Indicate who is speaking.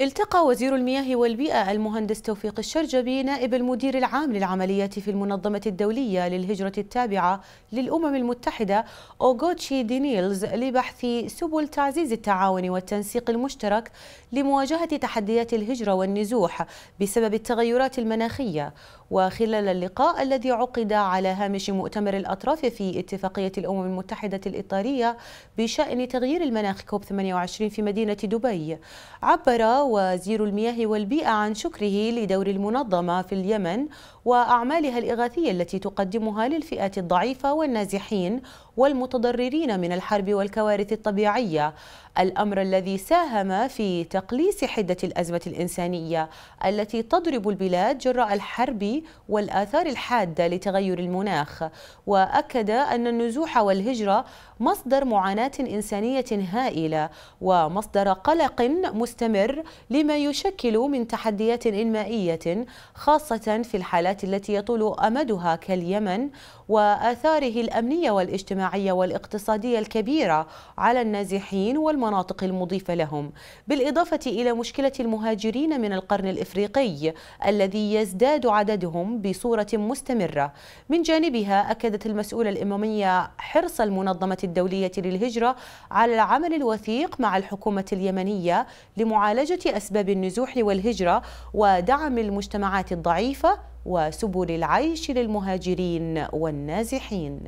Speaker 1: التقى وزير المياه والبيئة المهندس توفيق الشرجبي نائب المدير العام للعمليات في المنظمة الدولية للهجرة التابعة للأمم المتحدة أوغوتشي دينيلز لبحث سبل تعزيز التعاون والتنسيق المشترك لمواجهة تحديات الهجرة والنزوح بسبب التغيرات المناخية وخلال اللقاء الذي عقد على هامش مؤتمر الأطراف في اتفاقية الأمم المتحدة الإطارية بشأن تغيير المناخ كوب 28 في مدينة دبي عبر وزير المياه والبيئة عن شكره لدور المنظمة في اليمن وأعمالها الإغاثية التي تقدمها للفئات الضعيفة والنازحين والمتضررين من الحرب والكوارث الطبيعية الأمر الذي ساهم في تقليص حدة الأزمة الإنسانية التي تضرب البلاد جراء الحرب والآثار الحادة لتغير المناخ وأكد أن النزوح والهجرة مصدر معاناة إنسانية هائلة ومصدر قلق مستمر لما يشكل من تحديات إنمائية خاصة في الحالات التي يطول أمدها كاليمن وآثاره الأمنية والاجتماعية والاقتصادية الكبيرة على النازحين والمناطق المضيفة لهم بالإضافة إلى مشكلة المهاجرين من القرن الإفريقي الذي يزداد عددهم بصورة مستمرة من جانبها أكدت المسؤولة الإمامية حرص المنظمة الدولية للهجرة على العمل الوثيق مع الحكومة اليمنية لمعالجة أسباب النزوح والهجرة ودعم المجتمعات الضعيفة وسبل العيش للمهاجرين والنازحين